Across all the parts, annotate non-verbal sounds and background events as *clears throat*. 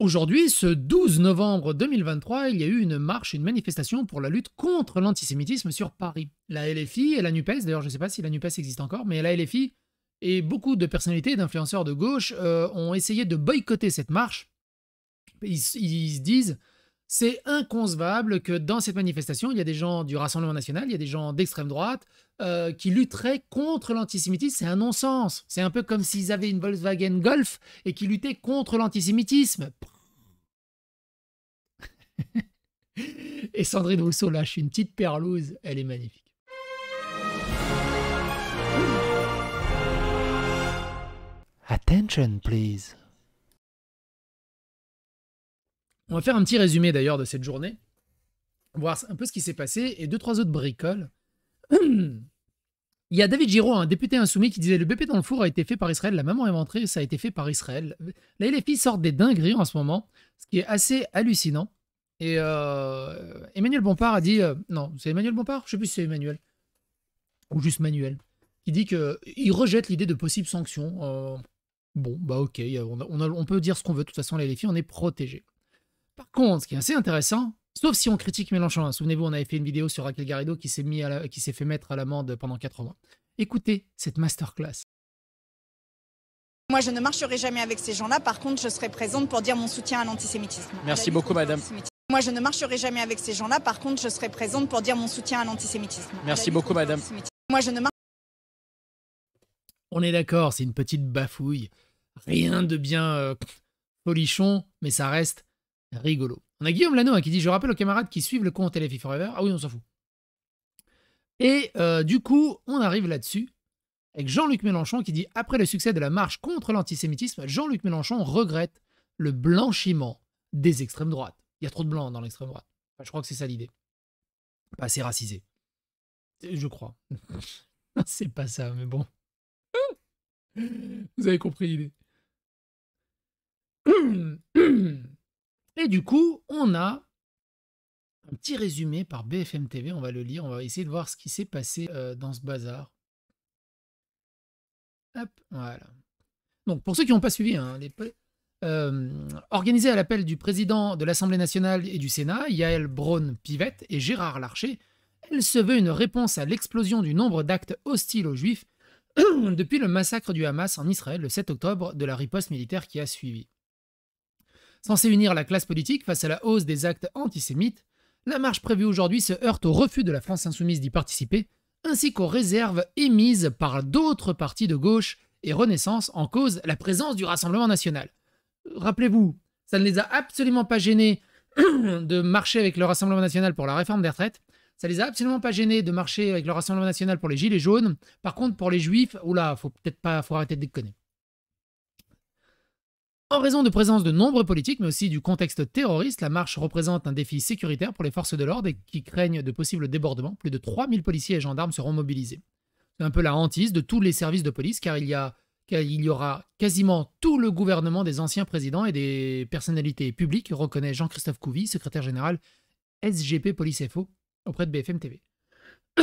Aujourd'hui, ce 12 novembre 2023, il y a eu une marche, une manifestation pour la lutte contre l'antisémitisme sur Paris. La LFI et la NUPES, d'ailleurs je ne sais pas si la NUPES existe encore, mais la LFI et beaucoup de personnalités, d'influenceurs de gauche euh, ont essayé de boycotter cette marche. ils se disent, c'est inconcevable que dans cette manifestation, il y a des gens du Rassemblement national, il y a des gens d'extrême droite euh, qui lutteraient contre l'antisémitisme. C'est un non-sens. C'est un peu comme s'ils avaient une Volkswagen Golf et qui luttaient contre l'antisémitisme. *laughs* et Sandrine Rousseau lâche une petite perlouse. Elle est magnifique. Attention, please. On va faire un petit résumé d'ailleurs de cette journée, voir un peu ce qui s'est passé et deux, trois autres bricoles. *clears throat* Il y a David Giraud, un député insoumis, qui disait Le bébé dans le four a été fait par Israël, la maman est rentrée, ça a été fait par Israël. Là, les filles sortent des dingueries en ce moment, ce qui est assez hallucinant. Et euh, Emmanuel Bompard a dit euh, Non, c'est Emmanuel Bompard Je sais plus si c'est Emmanuel. Ou juste Manuel. Il dit qu'il rejette l'idée de possibles sanctions. Euh, bon, bah ok, on, peut dire ce qu'on veut. De toute façon, les filles, on est protégés. Par contre, ce qui est assez intéressant, sauf si on critique Mélenchon, hein, souvenez-vous, on avait fait une vidéo sur Raquel Garrido qui s'est, mis qui s'est fait mettre à l'amende pendant 4 mois. Écoutez cette masterclass. Moi, je ne marcherai jamais avec ces gens-là. Par contre, je serai présente pour dire mon soutien à l'antisémitisme. Merci beaucoup, madame. Moi, je ne marcherai jamais avec ces gens-là. Par contre, je serai présente pour dire mon soutien à l'antisémitisme. Merci beaucoup, madame. Moi, je ne mar- On est d'accord, c'est une petite bafouille. Rien de bien euh, polichon, mais ça reste rigolo. On a Guillaume Lano hein, qui dit Je rappelle aux camarades qui suivent le compte LFI Forever. Ah oui, on s'en fout. Et euh, du coup, on arrive là-dessus avec Jean-Luc Mélenchon qui dit Après le succès de la marche contre l'antisémitisme, Jean-Luc Mélenchon regrette le blanchiment des extrêmes droites. Il y a trop de blancs dans l'extrême droite. je crois que c'est ça l'idée. Pas assez racisé. Je crois. *laughs* c'est pas ça, mais bon. Vous avez compris l'idée. *clears throat* Et du coup, on a un petit résumé par BFM TV. On va le lire, on va essayer de voir ce qui s'est passé euh, dans ce bazar. Hop, voilà. Donc, pour ceux qui n'ont pas suivi, organisée hein, euh, organisé à l'appel du président de l'Assemblée nationale et du Sénat, Yael Braun-Pivette et Gérard Larcher, elle se veut une réponse à l'explosion du nombre d'actes hostiles aux Juifs *clears throat* depuis le massacre du Hamas en Israël le 7 octobre de la riposte militaire qui a suivi. « Censé unir la classe politique face à la hausse des actes antisémites, la marche prévue aujourd'hui se heurte au refus de la France insoumise d'y participer, ainsi qu'aux réserves émises par d'autres partis de gauche et Renaissance en cause la présence du Rassemblement national. Rappelez-vous, ça ne les a absolument pas gênés *clears throat* de marcher avec le Rassemblement national pour la réforme des retraites. Ça les a absolument pas gênés de marcher avec le Rassemblement national pour les Gilets jaunes. Par contre, pour les Juifs, oula, faut peut-être pas, faut arrêter de déconner. En raison de présence de nombreux politiques, mais aussi du contexte terroriste, la marche représente un défi sécuritaire pour les forces de l'ordre et qui craignent de possibles débordements. Plus de 3000 policiers et gendarmes seront mobilisés. C'est un peu la hantise de tous les services de police car il y, a, y aura quasiment tout le gouvernement des anciens présidents et des personnalités publiques, reconnaît Jean-Christophe Couvy, secrétaire général SGP Police FO auprès de BFM TV. *clears throat*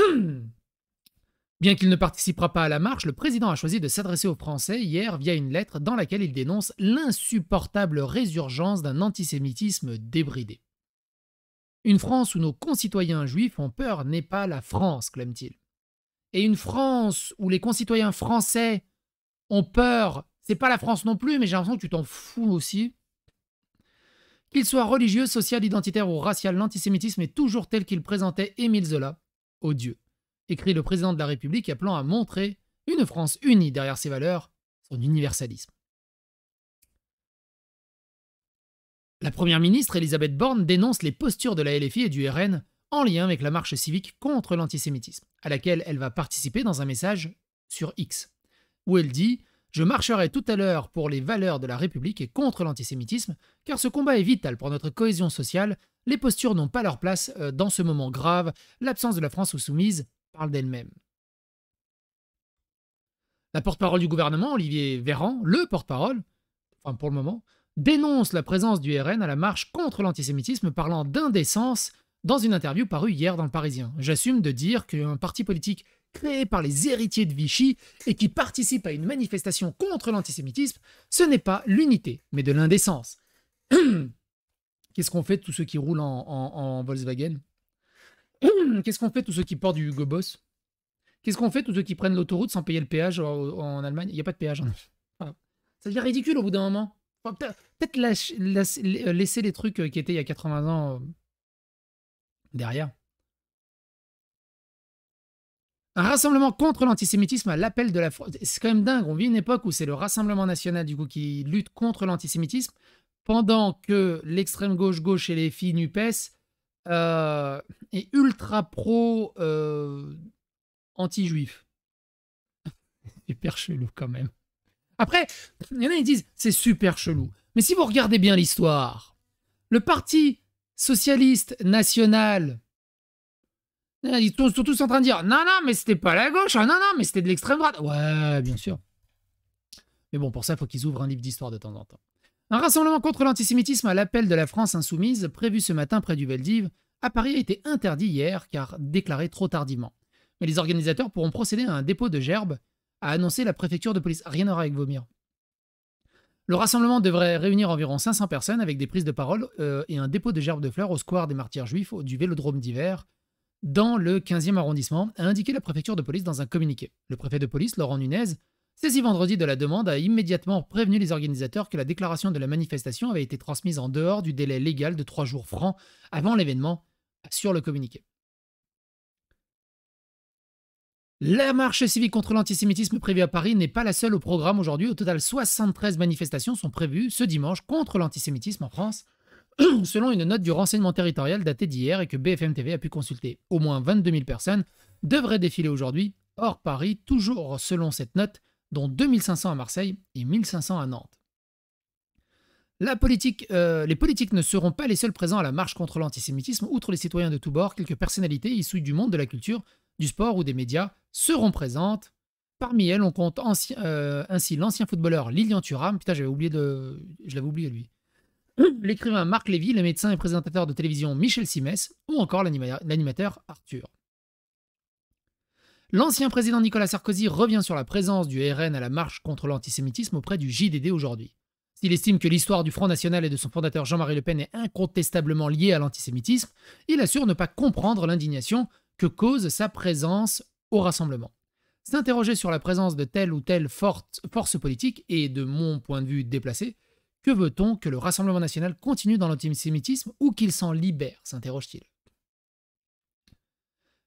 Bien qu'il ne participera pas à la marche, le président a choisi de s'adresser aux Français hier via une lettre dans laquelle il dénonce l'insupportable résurgence d'un antisémitisme débridé. Une France où nos concitoyens juifs ont peur n'est pas la France, clame-t-il. Et une France où les concitoyens français ont peur, c'est pas la France non plus, mais j'ai l'impression que tu t'en fous aussi. Qu'il soit religieux, social, identitaire ou racial, l'antisémitisme est toujours tel qu'il présentait Émile Zola, odieux écrit le président de la République appelant à montrer une France unie derrière ses valeurs, son universalisme. La première ministre Elisabeth Borne dénonce les postures de la LFI et du RN en lien avec la marche civique contre l'antisémitisme, à laquelle elle va participer dans un message sur X, où elle dit Je marcherai tout à l'heure pour les valeurs de la République et contre l'antisémitisme, car ce combat est vital pour notre cohésion sociale. Les postures n'ont pas leur place euh, dans ce moment grave. L'absence de la France soumise parle d'elle-même. La porte-parole du gouvernement, Olivier Véran, le porte-parole, enfin pour le moment, dénonce la présence du RN à la marche contre l'antisémitisme parlant d'indécence dans une interview parue hier dans le Parisien. J'assume de dire qu'un parti politique créé par les héritiers de Vichy et qui participe à une manifestation contre l'antisémitisme, ce n'est pas l'unité, mais de l'indécence. *clears throat* Qu'est-ce qu'on fait de tous ceux qui roulent en Volkswagen *clears throat* Qu'est-ce qu'on fait tous ceux qui portent du Hugo Boss Qu'est-ce qu'on fait tous ceux qui prennent l'autoroute sans payer le péage en, Allemagne Il n'y a pas de péage. Hein. Ça devient ridicule au bout d'un moment. Peut-être euh, laisser les trucs euh, qui étaient il y a 80 ans euh, derrière. Un rassemblement contre l'antisémitisme à l'appel de la France. C'est quand même dingue. On vit une époque où c'est le Rassemblement national du coup qui lutte contre l'antisémitisme, pendant que l'extrême gauche gauche et les filles Nupes euh, et ultra pro euh, anti-juif. super *laughs* chelou quand même. Après, il y en a qui disent c'est super chelou. Mais si vous regardez bien l'histoire, le parti socialiste national, ils sont tous en train de dire non, non, mais c'était pas la gauche, hein, non, non, mais c'était de l'extrême droite. Ouais, bien sûr. Mais bon, pour ça, il faut qu'ils ouvrent un livre d'histoire de temps en temps. Un rassemblement contre l'antisémitisme à l'appel de la France insoumise, prévu ce matin près du Veldiv, à Paris a été interdit hier car déclaré trop tardivement. Mais les organisateurs pourront procéder à un dépôt de gerbes a annoncé la préfecture de police. Rien n'aura avec vomir. Le rassemblement devrait réunir environ 500 personnes avec des prises de parole euh, et un dépôt de gerbes de fleurs au square des martyrs juifs du vélodrome d'hiver dans le 15e arrondissement, a indiqué la préfecture de police dans un communiqué. Le préfet de police, Laurent Nunez, Saisi vendredi de la demande, a immédiatement prévenu les organisateurs que la déclaration de la manifestation avait été transmise en dehors du délai légal de trois jours francs avant l'événement, sur le communiqué. La marche civique contre l'antisémitisme prévue à Paris n'est pas la seule au programme aujourd'hui. Au total, 73 manifestations sont prévues ce dimanche contre l'antisémitisme en France, *clears throat* selon une note du renseignement territorial datée d'hier et que BFM TV a pu consulter. Au moins 22 000 personnes devraient défiler aujourd'hui hors Paris, toujours selon cette note dont 2500 à Marseille et 1500 à Nantes. Euh, les politiques ne seront pas les seuls présents à la marche contre l'antisémitisme. Outre les citoyens de tous bords, quelques personnalités issues du monde de la culture, du sport ou des médias seront présentes. Parmi elles, on compte euh, ainsi l'ancien footballeur Lilian Thuram. Putain, j'avais oublié de. Je l'avais oublié, lui. *clears throat* L'écrivain Marc Lévy, le médecin et présentateur de télévision Michel Simès, ou encore l'animateur Arthur. L'ancien président Nicolas Sarkozy revient sur la présence du RN à la marche contre l'antisémitisme auprès du JDD aujourd'hui. S'il estime que l'histoire du Front National et de son fondateur Jean-Marie Le Pen est incontestablement liée à l'antisémitisme, il assure ne pas comprendre l'indignation que cause sa présence au rassemblement. S'interroger sur la présence de telle ou telle forte force politique est, de mon point de vue, déplacé. Que veut-on que le Rassemblement national continue dans l'antisémitisme ou qu'il s'en libère s'interroge-t-il.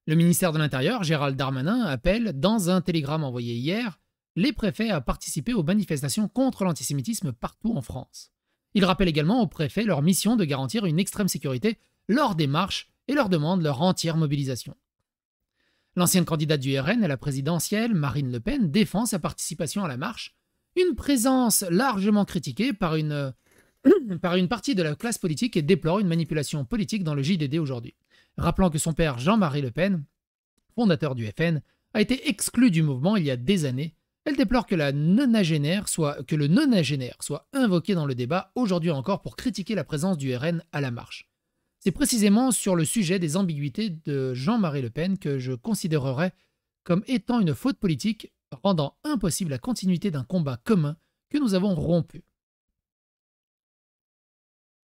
Le ministère de l'Intérieur, Gérald Darmanin, appelle, dans un télégramme envoyé hier, les préfets à participer aux manifestations contre l'antisémitisme partout en France. Il rappelle également aux préfets leur mission de garantir une extrême sécurité lors des marches et leur demande leur entière mobilisation. L'ancienne candidate du RN à la présidentielle, Marine Le Pen, défend sa participation à la marche, une présence largement critiquée par une, *clears throat* par une partie de la classe politique et déplore une manipulation politique dans le JDD aujourd'hui rappelant que son père Jean-Marie Le Pen, fondateur du FN, a été exclu du mouvement il y a des années. Elle déplore que, la nonagénaire soit, que le nonagénaire soit invoqué dans le débat aujourd'hui encore pour critiquer la présence du RN à la marche. C'est précisément sur le sujet des ambiguïtés de Jean-Marie Le Pen que je considérerais comme étant une faute politique rendant impossible la continuité d'un combat commun que nous avons rompu.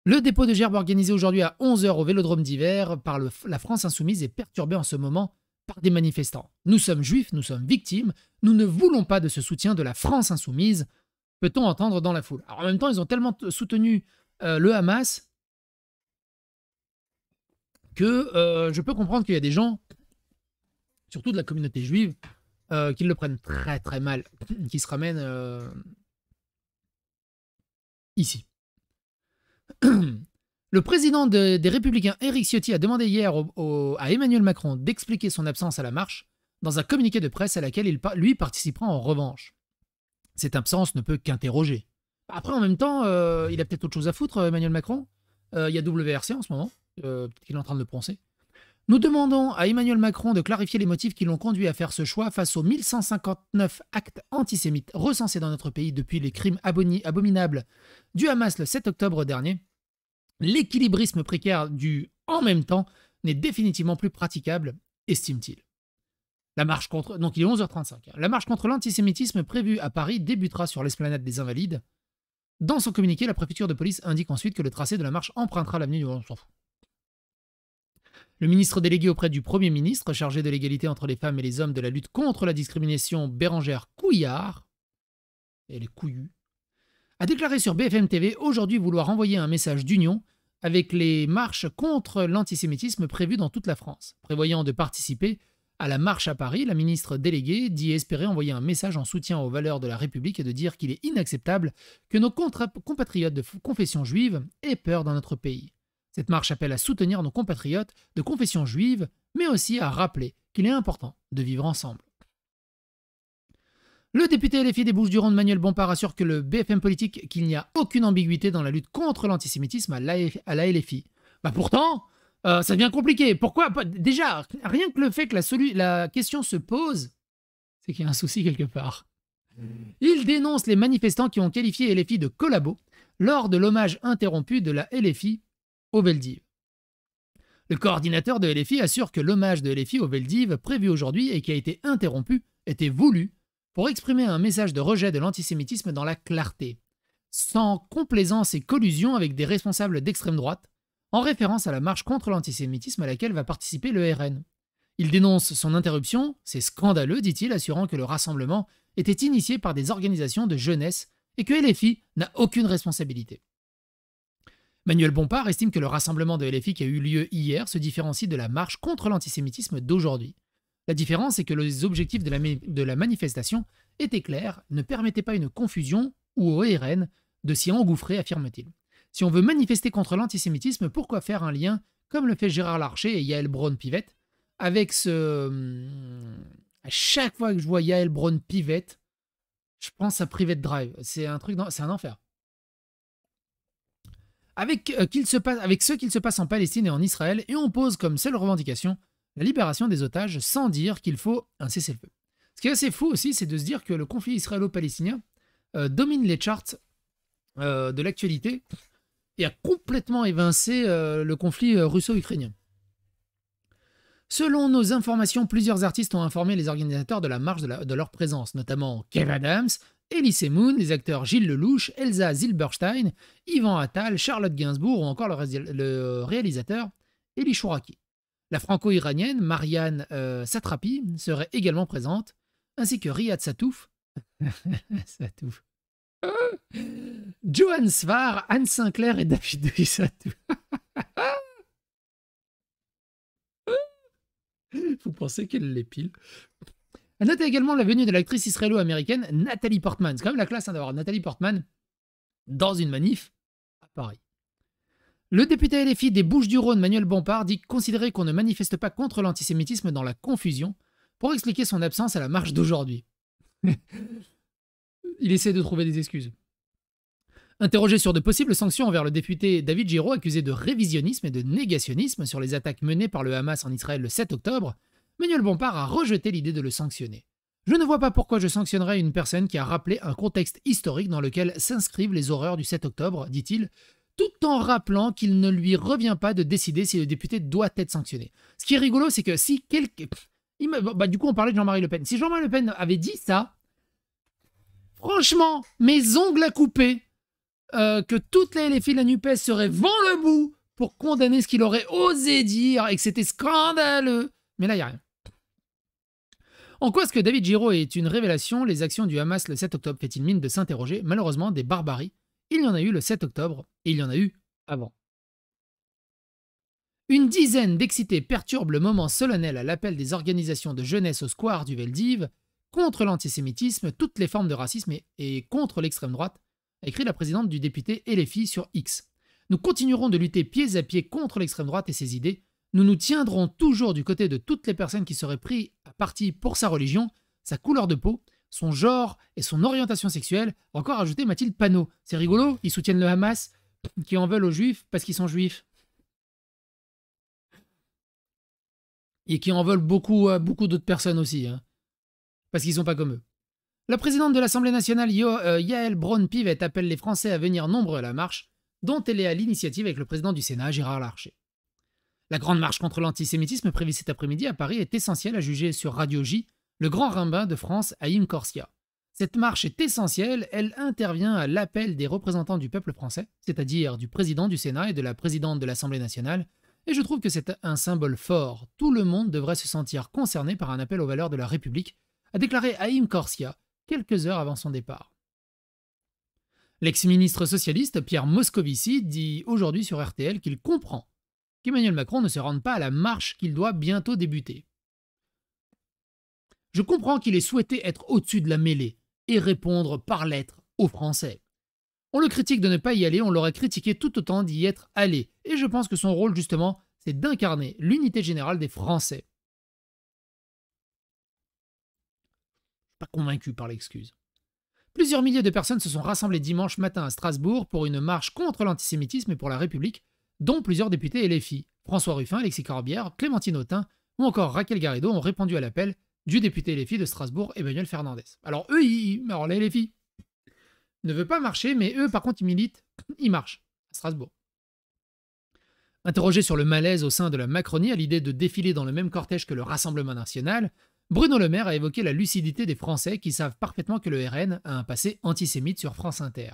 Le dépôt de gerbes organisé aujourd'hui à 11h au Vélodrome d'hiver par la France insoumise est perturbé en ce moment par des manifestants. Nous sommes juifs, nous sommes victimes, nous ne voulons pas de ce soutien de la France insoumise, peut-on entendre dans la foule. Alors en même temps, ils ont tellement soutenu euh, le Hamas que euh, je peux comprendre qu'il y a des gens, surtout de la communauté juive, euh, qui le prennent très très mal, qui se ramènent ici. *clears throat* Le président des Républicains, Éric Ciotti, a demandé hier à Emmanuel Macron d'expliquer son absence à la marche dans un communiqué de presse à laquelle il lui participera en revanche. Cette absence ne peut qu'interroger. Après, en même temps, euh, il a peut-être autre chose à foutre, euh, Emmanuel Macron. Euh, il y a WRC en ce moment. Euh, qu'il est en train de le prononcer. Nous demandons à Emmanuel Macron de clarifier les motifs qui l'ont conduit à faire ce choix face aux 1159 actes antisémites recensés dans notre pays depuis les crimes abominables du Hamas le 7 octobre dernier l'équilibrisme précaire du en même temps n'est définitivement plus praticable, estime-t-il. La marche contre donc il est 11h35. Hein. La marche contre l'antisémitisme prévue à Paris débutera sur l'esplanade des Invalides. Dans son communiqué, la préfecture de police indique ensuite que le tracé de la marche empruntera l'avenue du Le ministre délégué auprès du Premier ministre, chargé de l'égalité entre les femmes et les hommes de la lutte contre la discrimination, Bérangère Couillard, elle est couillue, a déclaré sur BFM TV aujourd'hui vouloir envoyer un message d'union avec les marches contre l'antisémitisme prévues dans toute la France. Prévoyant de participer à la marche à Paris, la ministre déléguée dit espérer envoyer un message en soutien aux valeurs de la République et de dire qu'il est inacceptable que nos compatriotes de confession juive aient peur dans notre pays. Cette marche appelle à soutenir nos compatriotes de confession juive, mais aussi à rappeler qu'il est important de vivre ensemble. Le député LFI des Bouches-du-Rhône Manuel Bompard assure que le BFM politique qu'il n'y a aucune ambiguïté dans la lutte contre l'antisémitisme à, la LFI. Bah pourtant, euh, ça devient compliqué. Pourquoi bah, Déjà, rien que le fait que la, la question se pose, c'est qu'il y a un souci quelque part. Il dénonce les manifestants qui ont qualifié LFI de collabo lors de l'hommage interrompu de la LFI au Veldiv. Le coordinateur de LFI assure que l'hommage de LFI au Veldiv prévu aujourd'hui et qui a été interrompu était voulu pour exprimer un message de rejet de l'antisémitisme dans la clarté, sans complaisance et collusion avec des responsables d'extrême droite, en référence à la marche contre l'antisémitisme à laquelle va participer le RN. Il dénonce son interruption, c'est scandaleux, dit-il, assurant que le rassemblement était initié par des organisations de jeunesse et que LFI n'a aucune responsabilité. Manuel Bompard estime que le rassemblement de LFI qui a eu lieu hier se différencie de la marche contre l'antisémitisme d'aujourd'hui, la différence est que les objectifs de la, manifestation étaient clairs, ne permettaient pas une confusion ou au RN de s'y engouffrer, affirme-t-il. Si on veut manifester contre l'antisémitisme, pourquoi faire un lien, comme le fait Gérard Larcher et Yael Braun-Pivette, avec ce... Hum, à chaque fois que je vois Yael Braun-Pivette, je pense à Private Drive. C'est un truc, c'est un enfer. Avec, euh, avec ce qu'il se passe en Palestine et en Israël, et on pose comme seule revendication la libération des otages sans dire qu'il faut un cessez-le-feu. Ce qui est assez fou aussi, c'est de se dire que le conflit israélo-palestinien euh, domine les charts euh, de l'actualité et a complètement évincé euh, le conflit russo-ukrainien. Selon nos informations, plusieurs artistes ont informé les organisateurs de la marche de, leur présence, notamment Kev Adams, Elise Moon, les acteurs Gilles Lelouch, Elsa Zilberstein, Yvan Attal, Charlotte Gainsbourg ou encore le, réalisateur Eli Chouraki. La franco-iranienne Marianne euh, Satrapi serait également présente, ainsi que Riyad Satouf, *laughs* Johan Svar, Anne Sinclair et David *laughs* Satouf. Vous pensez qu'elle l'épile à noter également la venue de l'actrice israélo-américaine Nathalie Portman. C'est quand même la classe hein, d'avoir Nathalie Portman dans une manif à Paris. Le député LFI des Bouches-du-Rhône, Manuel Bompard, dit considérer qu'on ne manifeste pas contre l'antisémitisme dans la confusion pour expliquer son absence à la marche d'aujourd'hui. *laughs* Il essaie de trouver des excuses. Interrogé sur de possibles sanctions envers le député David Giraud, accusé de révisionnisme et de négationnisme sur les attaques menées par le Hamas en Israël le 7 octobre, Manuel Bompard a rejeté l'idée de le sanctionner. Je ne vois pas pourquoi je sanctionnerais une personne qui a rappelé un contexte historique dans lequel s'inscrivent les horreurs du 7 octobre, dit-il, tout en rappelant qu'il ne lui revient pas de décider si le député doit être sanctionné. Ce qui est rigolo, c'est que si quelqu'un... Bah, du coup, on parlait de Jean-Marie Le Pen. Si Jean-Marie Le Pen avait dit ça, franchement, mes ongles à couper, euh, que toutes les, filles de la NUPES seraient vent le bout pour condamner ce qu'il aurait osé dire et que c'était scandaleux. Mais là, il n'y a rien. En quoi est-ce que David Giraud est une révélation Les actions du Hamas le 7 octobre fait-il mine de s'interroger Malheureusement, des barbaries il y en a eu le 7 octobre et il y en a eu avant. Une dizaine d'excités perturbent le moment solennel à l'appel des organisations de jeunesse au square du Veldiv contre l'antisémitisme, toutes les formes de racisme et, contre l'extrême droite, a écrit la présidente du député filles sur X. Nous continuerons de lutter pied à pied contre l'extrême droite et ses idées. Nous nous tiendrons toujours du côté de toutes les personnes qui seraient prises à partie pour sa religion, sa couleur de peau, son genre et son orientation sexuelle, encore ajouté Mathilde Panot. C'est rigolo, ils soutiennent le Hamas, qui en veulent aux juifs parce qu'ils sont juifs. Et qui en veulent beaucoup à euh, beaucoup d'autres personnes aussi, hein, parce qu'ils sont pas comme eux. La présidente de l'Assemblée nationale, euh, Yael Braun-Pivet, appelle les Français à venir nombreux à la marche, dont elle est à l'initiative avec le président du Sénat, Gérard Larcher. La grande marche contre l'antisémitisme prévue cet après-midi à Paris est essentielle à juger sur Radio J le grand rabbin de France Haïm Corsia. Cette marche est essentielle, elle intervient à l'appel des représentants du peuple français, c'est-à-dire du président du Sénat et de la présidente de l'Assemblée nationale, et je trouve que c'est un symbole fort. Tout le monde devrait se sentir concerné par un appel aux valeurs de la République, a déclaré Haïm Corsia quelques heures avant son départ. L'ex-ministre socialiste Pierre Moscovici dit aujourd'hui sur RTL qu'il comprend qu'Emmanuel Macron ne se rende pas à la marche qu'il doit bientôt débuter. Je comprends qu'il ait souhaité être au-dessus de la mêlée et répondre par lettre aux Français. On le critique de ne pas y aller, on l'aurait critiqué tout autant d'y être allé, et je pense que son rôle justement, c'est d'incarner l'unité générale des Français. Pas convaincu par l'excuse. Plusieurs milliers de personnes se sont rassemblées dimanche matin à Strasbourg pour une marche contre l'antisémitisme et pour la République, dont plusieurs députés et les filles. François Ruffin, Alexis Corbière, Clémentine Autain ou encore Raquel Garrido ont répondu à l'appel du député LFI de Strasbourg, Emmanuel Fernandez. Alors eux, ils, alors les LFI ne veut pas marcher, mais eux, par contre, ils militent, *clears throat* ils marchent à Strasbourg. Interrogé sur le malaise au sein de la Macronie à l'idée de défiler dans le même cortège que le Rassemblement national, Bruno Le Maire a évoqué la lucidité des Français qui savent parfaitement que le RN a un passé antisémite sur France Inter.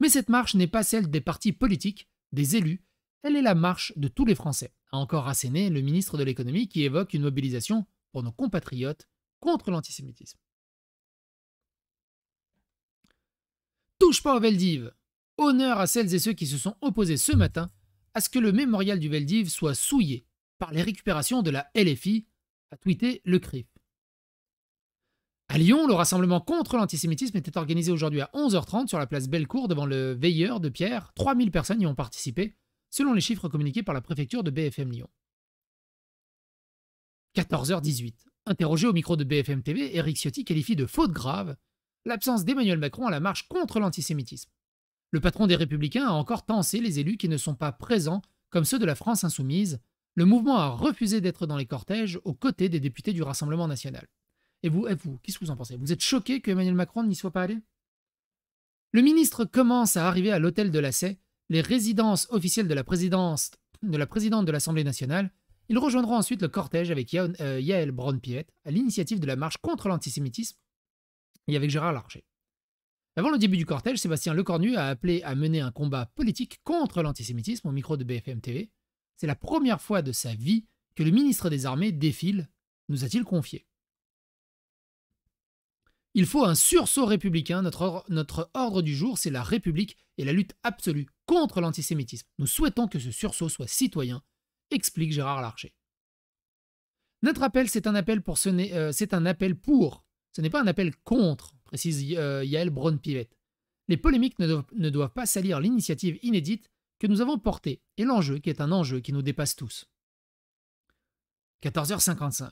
Mais cette marche n'est pas celle des partis politiques, des élus, elle est la marche de tous les Français, a encore asséné le ministre de l'économie qui évoque une mobilisation pour nos compatriotes contre l'antisémitisme. Touche pas au Veldiv Honneur à celles et ceux qui se sont opposés ce matin à ce que le mémorial du Veldive soit souillé par les récupérations de la LFI, a tweeté le CRIF. À Lyon, le rassemblement contre l'antisémitisme était organisé aujourd'hui à 11h30 sur la place Bellecour devant le Veilleur de Pierre. 3000 personnes y ont participé, selon les chiffres communiqués par la préfecture de BFM Lyon. 14h18. Interrogé au micro de BFM TV, Eric Ciotti qualifie de faute grave l'absence d'Emmanuel Macron à la marche contre l'antisémitisme. Le patron des Républicains a encore tensé les élus qui ne sont pas présents, comme ceux de la France insoumise. Le mouvement a refusé d'être dans les cortèges aux côtés des députés du Rassemblement national. Et vous, qu'est-ce que vous en pensez Vous êtes choqué que Emmanuel Macron n'y soit pas allé Le ministre commence à arriver à l'hôtel de la Les résidences officielles de la présidence de la présidente de l'Assemblée nationale ils rejoindront ensuite le cortège avec Yael euh, braun pivet à l'initiative de la marche contre l'antisémitisme et avec Gérard Larcher. Avant le début du cortège, Sébastien Lecornu a appelé à mener un combat politique contre l'antisémitisme au micro de BFM TV. C'est la première fois de sa vie que le ministre des Armées défile, nous a-t-il confié. Il faut un sursaut républicain, notre notre ordre du jour, c'est la République et la lutte absolue contre l'antisémitisme. Nous souhaitons que ce sursaut soit citoyen explique Gérard Larcher. Notre appel, c'est un appel pour, ce n'est euh, pas un appel contre, précise euh, Yael braun pivet Les polémiques ne doivent, pas salir l'initiative inédite que nous avons portée et l'enjeu qui est un enjeu qui nous dépasse tous. 14h55.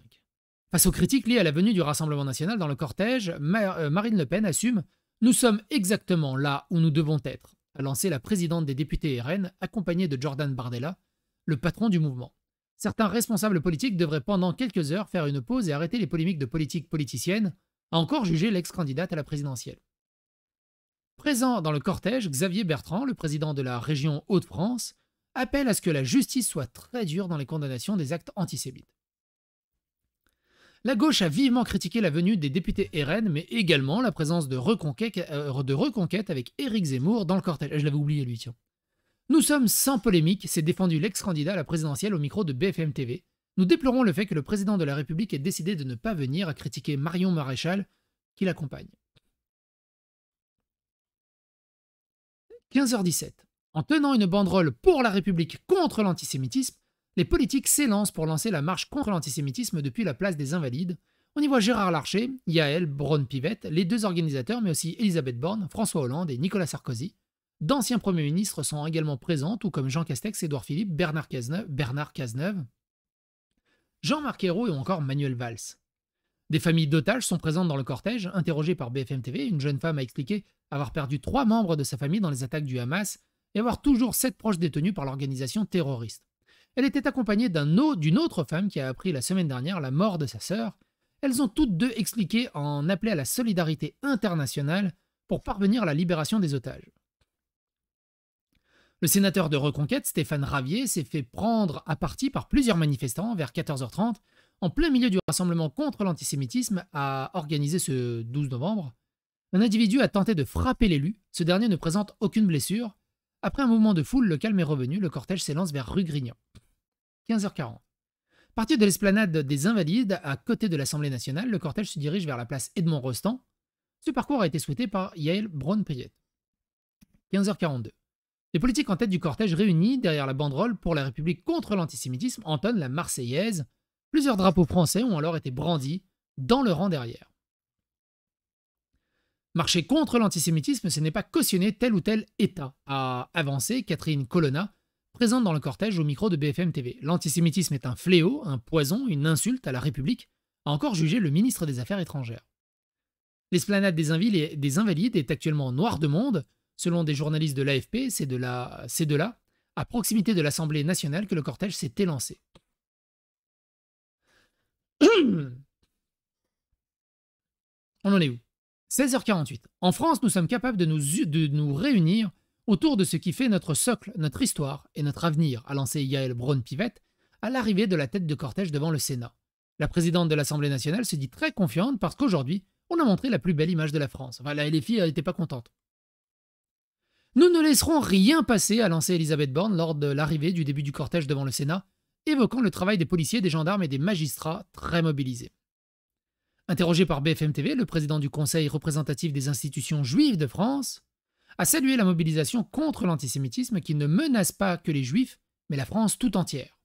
Face aux critiques liées à la venue du Rassemblement national dans le cortège, euh, Marine Le Pen assume Nous sommes exactement là où nous devons être, a lancé la présidente des députés RN, accompagnée de Jordan Bardella, le patron du mouvement. Certains responsables politiques devraient pendant quelques heures faire une pause et arrêter les polémiques de politique politicienne, encore juger l'ex-candidate à la présidentielle. Présent dans le cortège, Xavier Bertrand, le président de la région Hauts-de-France, appelle à ce que la justice soit très dure dans les condamnations des actes antisémites. La gauche a vivement critiqué la venue des députés RN, mais également la présence de Reconquête, euh, de reconquête avec Éric Zemmour dans le cortège. Ah, je l'avais oublié, lui, tiens. Nous sommes sans polémique, s'est défendu l'ex-candidat à la présidentielle au micro de BFM TV. Nous déplorons le fait que le président de la République ait décidé de ne pas venir à critiquer Marion Maréchal, qui l'accompagne. 15h17. En tenant une banderole pour la République contre l'antisémitisme, les politiques s'élancent pour lancer la marche contre l'antisémitisme depuis la place des Invalides. On y voit Gérard Larcher, Yael, Braun Pivette, les deux organisateurs, mais aussi Elisabeth Borne, François Hollande et Nicolas Sarkozy. D'anciens premiers ministres sont également présents, tout comme Jean Castex, Édouard Philippe, Bernard Cazeneuve, Bernard Cazeneuve Jean-Marc Ayrault et encore Manuel Valls. Des familles d'otages sont présentes dans le cortège. Interrogée par BFM TV, une jeune femme a expliqué avoir perdu trois membres de sa famille dans les attaques du Hamas et avoir toujours sept proches détenus par l'organisation terroriste. Elle était accompagnée d'une autre femme qui a appris la semaine dernière la mort de sa sœur. Elles ont toutes deux expliqué en appeler à la solidarité internationale pour parvenir à la libération des otages. Le sénateur de Reconquête, Stéphane Ravier, s'est fait prendre à partie par plusieurs manifestants vers 14h30, en plein milieu du rassemblement contre l'antisémitisme à organiser ce 12 novembre. Un individu a tenté de frapper l'élu, ce dernier ne présente aucune blessure. Après un mouvement de foule, le calme est revenu, le cortège s'élance vers rue Grignan. 15h40. Parti de l'esplanade des Invalides, à côté de l'Assemblée nationale, le cortège se dirige vers la place Edmond Rostand. Ce parcours a été souhaité par Yael Braun-Payette. 15h42. Les politiques en tête du cortège réunis derrière la banderole pour la République contre l'antisémitisme entonnent la Marseillaise. Plusieurs drapeaux français ont alors été brandis dans le rang derrière. Marcher contre l'antisémitisme, ce n'est pas cautionner tel ou tel État, a avancé Catherine Colonna, présente dans le cortège au micro de BFM TV. L'antisémitisme est un fléau, un poison, une insulte à la République, a encore jugé le ministre des Affaires étrangères. L'esplanade des, des Invalides est actuellement noire de monde, Selon des journalistes de l'AFP, c'est de, la, de là, à proximité de l'Assemblée nationale, que le cortège s'est lancé. *clears throat* On en est où 16h48. En France, nous sommes capables de nous, de nous, réunir autour de ce qui fait notre socle, notre histoire et notre avenir, a lancé Yael Braun-Pivette à l'arrivée de la tête de cortège devant le Sénat. La présidente de l'Assemblée nationale se dit très confiante parce qu'aujourd'hui, on a montré la plus belle image de la France. Enfin, la LFI n'était pas contente. Nous ne laisserons rien passer, a lancé Elisabeth Borne lors de l'arrivée du début du cortège devant le Sénat, évoquant le travail des policiers, des gendarmes et des magistrats très mobilisés. Interrogé par BFM TV, le président du Conseil représentatif des institutions juives de France a salué la mobilisation contre l'antisémitisme qui ne menace pas que les juifs, mais la France tout entière.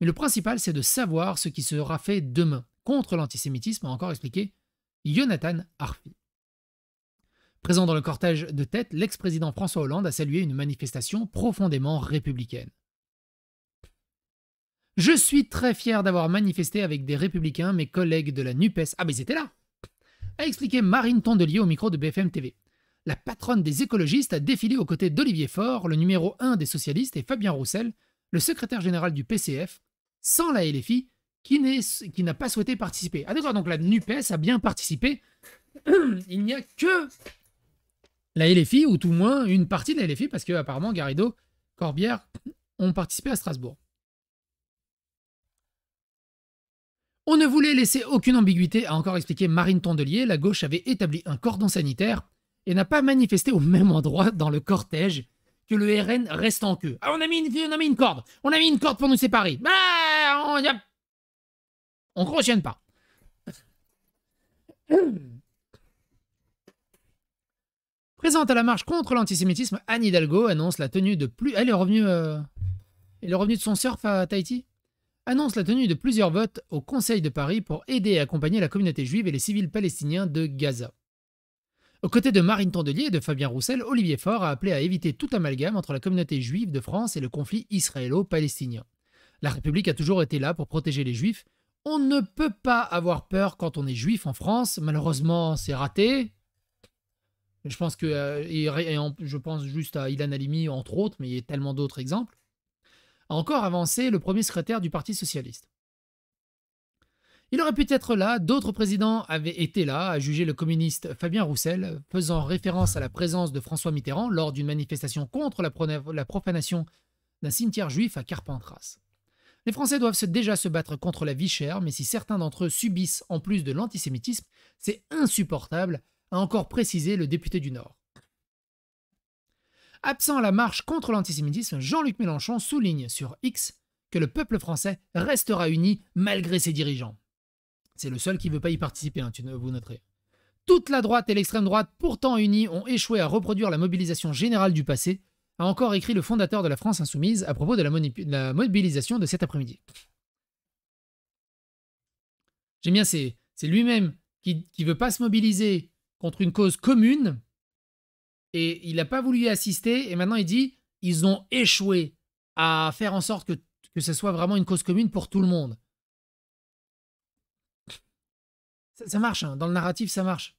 Mais le principal, c'est de savoir ce qui sera fait demain contre l'antisémitisme, a encore expliqué Jonathan Harfi. Présent dans le cortège de tête, l'ex-président François Hollande a salué une manifestation profondément républicaine. Je suis très fier d'avoir manifesté avec des républicains, mes collègues de la NUPES. Ah, mais ils étaient là a expliqué Marine Tondelier au micro de BFM TV. La patronne des écologistes a défilé aux côtés d'Olivier Faure, le numéro 1 des socialistes, et Fabien Roussel, le secrétaire général du PCF, sans la LFI, qui n'a pas souhaité participer. Ah d'accord, donc la NUPES a bien participé. *clears throat* Il n'y a que la LFI, ou tout moins une partie de la LFI, parce que apparemment Garrido, Corbière ont participé à Strasbourg. On ne voulait laisser aucune ambiguïté, à encore expliquer Marine Tondelier. La gauche avait établi un cordon sanitaire et n'a pas manifesté au même endroit dans le cortège que le RN reste en queue. Ah, on a mis une, une corde On a mis une corde pour nous séparer bah, On ne a... pas. Présente à la marche contre l'antisémitisme, Anne Hidalgo annonce la tenue de plus. Elle est revenue. Euh, à Tahiti annonce la tenue de plusieurs votes au Conseil de Paris pour aider et accompagner la communauté juive et les civils palestiniens de Gaza. Aux côtés de Marine Tondelier et de Fabien Roussel, Olivier Faure a appelé à éviter tout amalgame entre la communauté juive de France et le conflit israélo-palestinien. La République a toujours été là pour protéger les juifs. On ne peut pas avoir peur quand on est juif en France. Malheureusement, c'est raté. Je pense que, euh, je pense juste à Ilan Halimi, entre autres, mais il y a tellement d'autres exemples, a encore avancé le premier secrétaire du Parti Socialiste. Il aurait pu être là, d'autres présidents avaient été là, à juger le communiste Fabien Roussel, faisant référence à la présence de François Mitterrand lors d'une manifestation contre la, profanation d'un cimetière juif à Carpentras. Les Français doivent déjà se battre contre la vie chère, mais si certains d'entre eux subissent en plus de l'antisémitisme, c'est insupportable a encore précisé le député du Nord. Absent à la marche contre l'antisémitisme, Jean-Luc Mélenchon souligne sur X que le peuple français restera uni malgré ses dirigeants. C'est le seul qui ne veut pas y participer, hein, tu vous noterez. Toute la droite et l'extrême droite, pourtant unies, ont échoué à reproduire la mobilisation générale du passé, a encore écrit le fondateur de la France insoumise à propos de la, de la mobilisation de cet après-midi. J'aime bien, c'est lui-même qui ne veut pas se mobiliser contre une cause commune et il n'a pas voulu y assister et maintenant il dit ils ont échoué à faire en sorte que, ce soit vraiment une cause commune pour tout le monde. Ça, marche, hein. dans le narratif ça marche.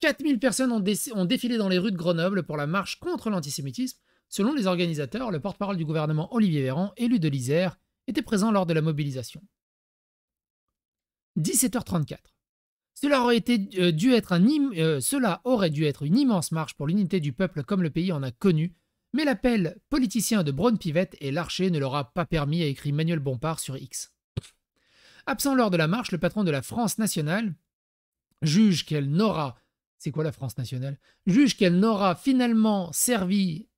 4000 personnes ont, ont défilé dans les rues de Grenoble pour la marche contre l'antisémitisme. Selon les organisateurs, le porte-parole du gouvernement Olivier Véran, élu de l'Isère, était présent lors de la mobilisation. 17h34. Euh, euh, cela aurait, dû être une immense marche pour l'unité du peuple comme le pays en a connu, mais l'appel politicien de Braun Pivette et l'archer ne l'aura pas permis, a écrit Manuel Bompard sur X. Absent lors de la marche, le patron de la France nationale juge qu'elle n'aura. C'est quoi la France nationale Juge qu'elle n'aura finalement servi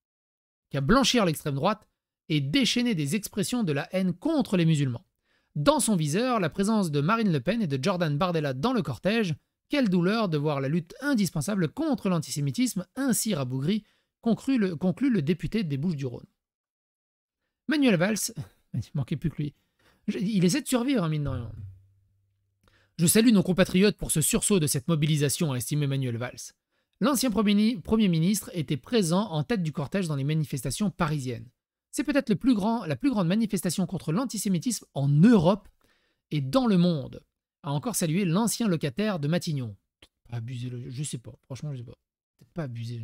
qu'à blanchir l'extrême droite et déchaîner des expressions de la haine contre les musulmans. Dans son viseur, la présence de Marine Le Pen et de Jordan Bardella dans le cortège. Quelle douleur de voir la lutte indispensable contre l'antisémitisme ainsi rabougrie, conclut le, député des Bouches-du-Rhône. Manuel Valls, *laughs* il manquait plus que lui, il essaie de survivre, en hein, mine de Je salue nos compatriotes pour ce sursaut de cette mobilisation, a estimé Manuel Valls. L'ancien Premier ministre était présent en tête du cortège dans les manifestations parisiennes. C'est peut-être la plus grande manifestation contre l'antisémitisme en Europe et dans le monde, a encore salué l'ancien locataire de Matignon. Pas abusé, je sais pas, franchement, je sais pas. Peut-être pas abusé.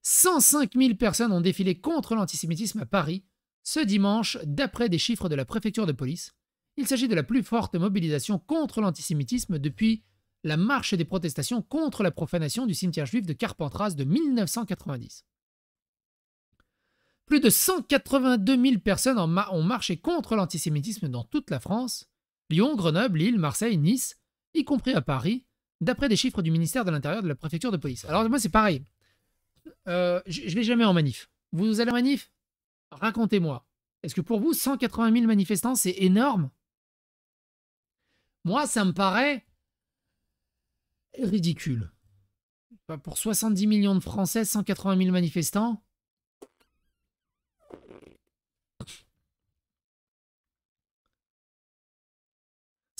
105 000 personnes ont défilé contre l'antisémitisme à Paris ce dimanche, d'après des chiffres de la préfecture de police. Il s'agit de la plus forte mobilisation contre l'antisémitisme depuis la marche des protestations contre la profanation du cimetière juif de Carpentras de 1990. Plus de 182 000 personnes ont marché contre l'antisémitisme dans toute la France, Lyon, Grenoble, Lille, Marseille, Nice, y compris à Paris, d'après des chiffres du ministère de l'Intérieur de la préfecture de police. Alors moi c'est pareil, euh, je ne vais jamais en manif. Vous allez en manif Racontez-moi. Est-ce que pour vous 180 000 manifestants c'est énorme Moi ça me paraît ridicule. Pour 70 millions de Français, 180 000 manifestants,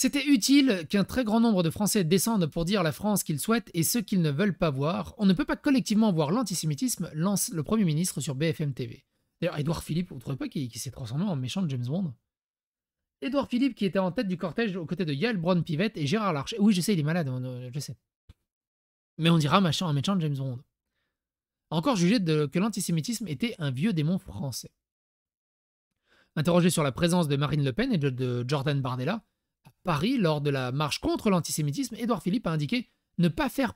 C'était utile qu'un très grand nombre de Français descendent pour dire la France qu'ils souhaitent et ce qu'ils ne veulent pas voir. On ne peut pas collectivement voir l'antisémitisme, lance le Premier ministre sur BFM TV. D'ailleurs, Edouard Philippe, vous ne trouvez pas qu'il s'est transformé en méchant de James Bond Edouard Philippe qui était en tête du cortège aux côtés de Yael Braun Pivette et Gérard Larcher. Oui, je sais, il est malade, je sais. Mais on dira machin, un méchant de James Bond. Encore jugé de, que l'antisémitisme était un vieux démon français. Interrogé sur la présence de Marine Le Pen et de, de Jordan Bardella, à Paris, lors de la marche contre l'antisémitisme, Édouard Philippe a indiqué ne pas, faire,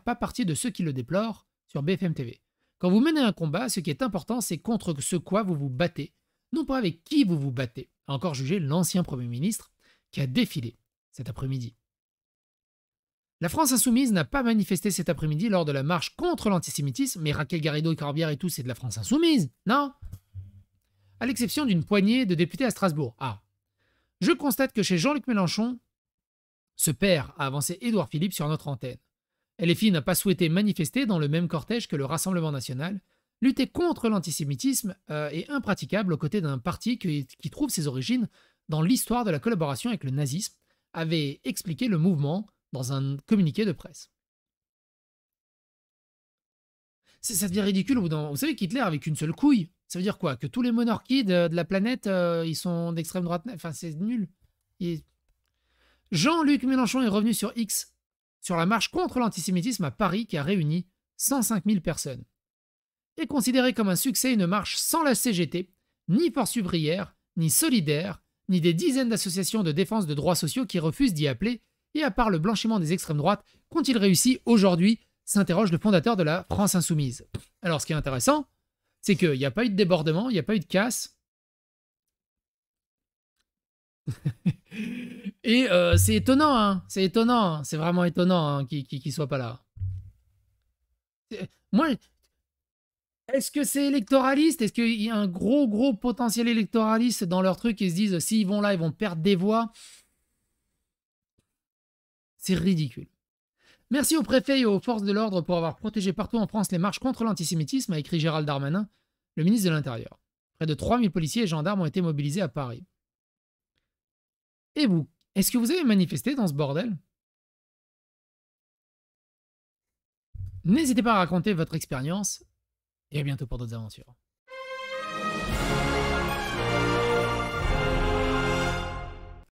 pas partie de ceux qui le déplorent sur BFM TV. Quand vous menez un combat, ce qui est important, c'est contre ce quoi vous vous battez, non pas avec qui vous vous battez, encore jugé l'ancien Premier ministre qui a défilé cet après-midi. La France insoumise n'a pas manifesté cet après-midi lors de la marche contre l'antisémitisme, mais Raquel Garrido et Corbière et tout, c'est de la France insoumise, non À l'exception d'une poignée de députés à Strasbourg. Ah, je constate que chez Jean-Luc Mélenchon, ce père a avancé Édouard Philippe sur notre antenne. LFI n'a pas souhaité manifester dans le même cortège que le Rassemblement national. Lutter contre l'antisémitisme et euh, est impraticable aux côtés d'un parti qui trouve ses origines dans l'histoire de la collaboration avec le nazisme, avait expliqué le mouvement dans un communiqué de presse ça devient ridicule Vous savez qu'Hitler avec une seule couille, ça veut dire quoi Que tous les monarchies de, la planète, euh, ils sont d'extrême droite. Enfin, c'est nul. Jean-Luc Mélenchon est revenu sur X, sur la marche contre l'antisémitisme à Paris qui a réuni 105 000 personnes. Et considéré comme un succès une marche sans la CGT, ni Force ouvrière, ni Solidaire, ni des dizaines d'associations de défense de droits sociaux qui refusent d'y appeler, et à part le blanchiment des extrêmes droites, qu'ont-ils réussi aujourd'hui s'interroge le fondateur de la France insoumise. Alors ce qui est intéressant, c'est qu'il n'y a pas eu de débordement, il n'y a pas eu de casse. *laughs* Et euh, c'est étonnant, hein. c'est étonnant, c'est vraiment étonnant hein, qu'il ne soit pas là. Moi, est-ce que c'est électoraliste Est-ce qu'il y a un gros, gros potentiel électoraliste dans leur truc Ils se disent, s'ils vont là, ils vont perdre des voix. C'est ridicule. Merci au préfet et aux forces de l'ordre pour avoir protégé partout en France les marches contre l'antisémitisme, a écrit Gérald Darmanin, le ministre de l'Intérieur. Près de 3000 policiers et gendarmes ont été mobilisés à Paris. Et vous, est-ce que vous avez manifesté dans ce bordel N'hésitez pas à raconter votre expérience et à bientôt pour d'autres aventures.